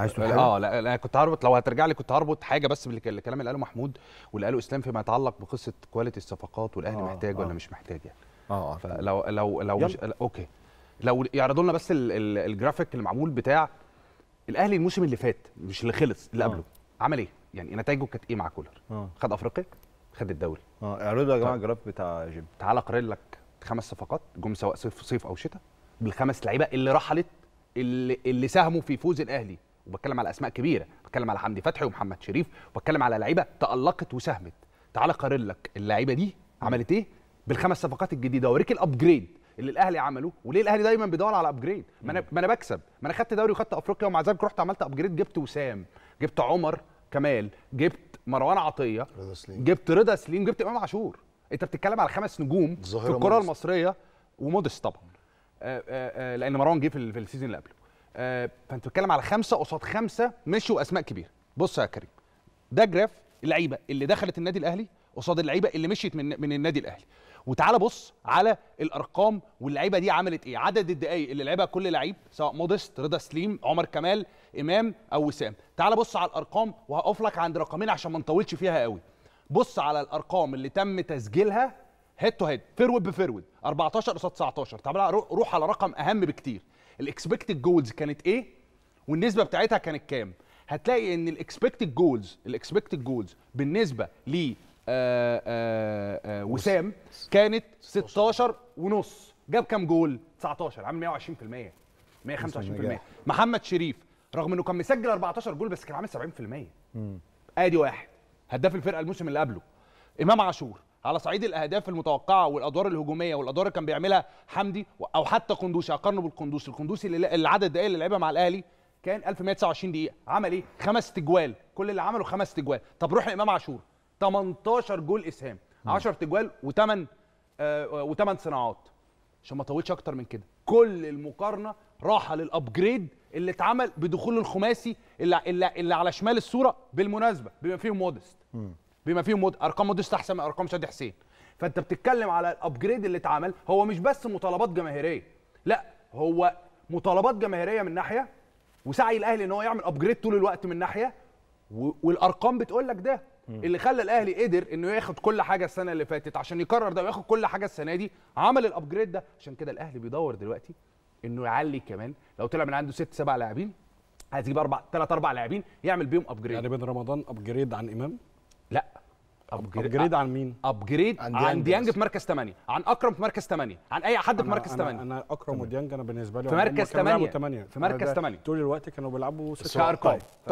عايز تقول اه لا, انا كنت هربط لو هترجع لي كنت هربط حاجه بس بالكلام اللي قاله محمود واللي قاله اسلام فيما يتعلق بقصه كواليتي الصفقات والاهلي آه محتاج آه ولا مش محتاج يعني اه, آه، فلو لو لو مش اوكي لو يعرضوا لنا بس الجرافيك المعمول بتاع الاهلي الموسم اللي فات مش اللي خلص اللي آه. قبله آه. عمل ايه؟ يعني نتائجه كانت ايه مع كولر؟ آه. خد افريقيا خد الدوري اه اعرضوا يا جماعه طيب. الجراف بتاع جيم تعال اقارن لك خمس صفقات جم سواء صيف, صيف او شتاء بالخمس لعيبه اللي رحلت اللي, اللي ساهموا في فوز الاهلي وبتكلم على اسماء كبيره بتكلم على حمدي فتحي ومحمد شريف وبتكلم على لعيبه تالقت وساهمت تعالى قارن لك اللعيبه دي عملت ايه بالخمس صفقات الجديده اوريك الابجريد اللي الاهلي عمله وليه الاهلي دايما بيدور على ابجريد ما انا ما انا بكسب ما انا خدت دوري وخدت افريقيا ومع ذلك رحت عملت ابجريد جبت وسام جبت عمر كمال جبت مروان عطيه رضا سليم جبت رضا سليم جبت امام عاشور انت بتتكلم على خمس نجوم في الكره المصريه ومودست طبعا آآ آه، آآ آه، آه، لان مروان جه في السيزون اللي قبله آه، فانت بتتكلم على خمسه قصاد خمسه مشوا اسماء كبيره بص يا كريم ده جراف اللعيبه اللي دخلت النادي الاهلي قصاد اللعيبه اللي مشيت من من النادي الاهلي وتعالى بص على الارقام واللعيبه دي عملت ايه عدد الدقائق اللي لعبها كل لعيب سواء مودست رضا سليم عمر كمال امام او وسام تعالى بص على الارقام وهقف لك عند رقمين عشان ما نطولش فيها قوي بص على الارقام اللي تم تسجيلها هيد تو هيد فيرود بفيرود 14 قصاد 19 تعالى روح على رقم اهم بكتير الاكسبكتد جولز كانت ايه والنسبه بتاعتها كانت كام هتلاقي ان الاكسبكتد جولز الاكسبكتد جولز بالنسبه ل آه، آه، آه، وسام كانت 16 ونص جاب كام جول 19 عامل 120% 125% محمد شريف رغم انه كان مسجل 14 جول بس كان عامل 70% ادي واحد هداف الفرقه الموسم اللي قبله امام عاشور على صعيد الاهداف المتوقعه والادوار الهجوميه والادوار اللي كان بيعملها حمدي او حتى قندوسي اقارنه بالقندوسي القندوسي اللي عدد الدقائق اللي لعبها مع الاهلي كان 1129 دقيقه عمل ايه خمس تجوال كل اللي عمله خمس تجوال طب روح لامام عاشور 18 جول اسهام 10 تجوال و8 و و8 صناعات عشان ما اطولش اكتر من كده كل المقارنه راحه للابجريد اللي اتعمل بدخول الخماسي اللي, اللي, اللي على شمال الصوره بالمناسبه بما فيهم مودست بما فيهم مود... ارقام موديست احسن من ارقام شادي حسين فانت بتتكلم على الابجريد اللي اتعمل هو مش بس مطالبات جماهيريه لا هو مطالبات جماهيريه من ناحيه وسعي الاهلي ان هو يعمل ابجريد طول الوقت من ناحيه والارقام بتقول لك ده اللي خلى الاهلي قدر انه ياخد كل حاجه السنه اللي فاتت عشان يكرر ده وياخد كل حاجه السنه دي عمل الابجريد ده عشان كده الاهلي بيدور دلوقتي انه يعلي كمان لو طلع من عنده ست سبع لاعبين عايز يجيب اربع ثلاث اربع لاعبين يعمل بيهم ابجريد يعني بن رمضان ابجريد عن امام لا ابجريد عن مين؟ ابجريد عن, عن ديانج في مركز 8 عن اكرم في مركز 8 عن اي حد في مركز 8 انا اكرم وديانج انا بالنسبه لي في مركز 8 في مركز 8 طول الوقت كانوا بيلعبوا 6 كارقام